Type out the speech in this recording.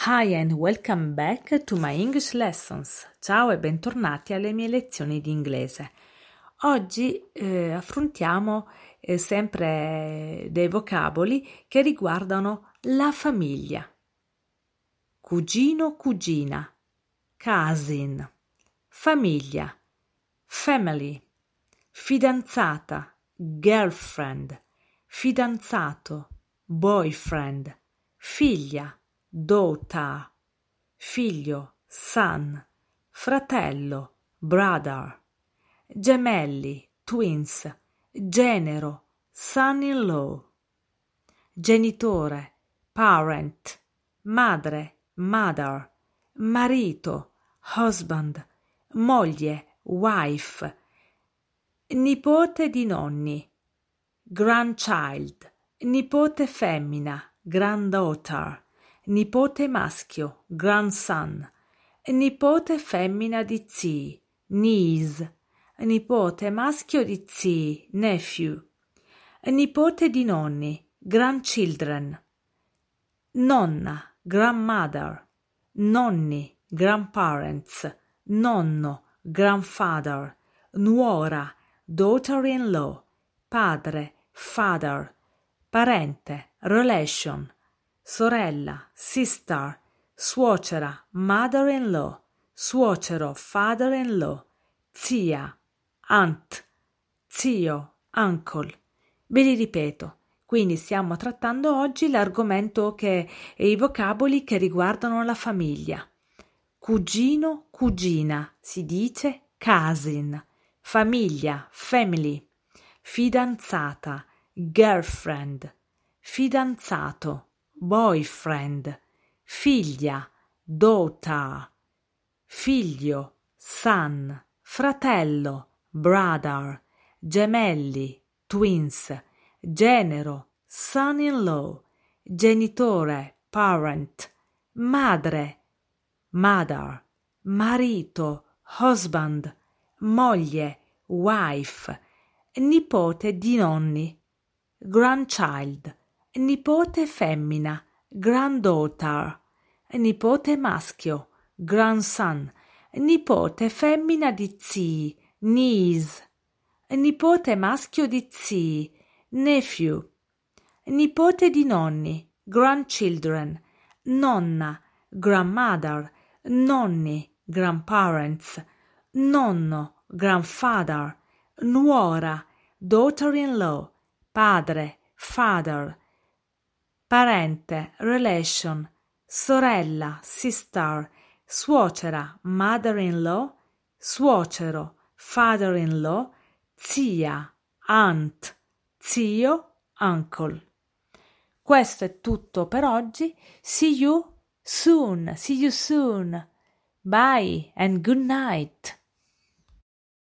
Hi and welcome back to my English lessons. Ciao e bentornati alle mie lezioni di inglese. Oggi eh, affrontiamo eh, sempre dei vocaboli che riguardano la famiglia. Cugino, cugina, cousin, famiglia, family, fidanzata, girlfriend, fidanzato, boyfriend, figlia dota, figlio, son, fratello, brother, gemelli, twins, genero, son-in-law, genitore, parent, madre, mother, marito, husband, moglie, wife, nipote di nonni, grandchild, nipote femmina, granddaughter nipote maschio, grandson, nipote femmina di zii, niece, nipote maschio di zii, nephew, nipote di nonni, grandchildren, nonna, grandmother, nonni, grandparents, nonno, grandfather, nuora, daughter-in-law, padre, father, parente, relation, sorella, sister, suocera, mother-in-law, suocero, father-in-law, zia, aunt, zio, uncle. Ve li ripeto. Quindi stiamo trattando oggi l'argomento che e i vocaboli che riguardano la famiglia. Cugino, cugina, si dice cousin, famiglia, family, fidanzata, girlfriend, fidanzato, boyfriend, figlia, daughter, figlio, son, fratello, brother, gemelli, twins, genero, son-in-law, genitore, parent, madre, mother, marito, husband, moglie, wife, nipote di nonni, grandchild, nipote femmina, granddaughter, nipote maschio, grandson, nipote femmina di zii, niece, nipote maschio di zii, nephew, nipote di nonni, grandchildren, nonna, grandmother, nonni, grandparents, nonno, grandfather, nuora, daughter-in-law, padre, father, parente, relation, sorella, sister, suocera, mother-in-law, suocero, father-in-law, zia, aunt, zio, uncle. Questo è tutto per oggi. See you soon. See you soon. Bye and good night.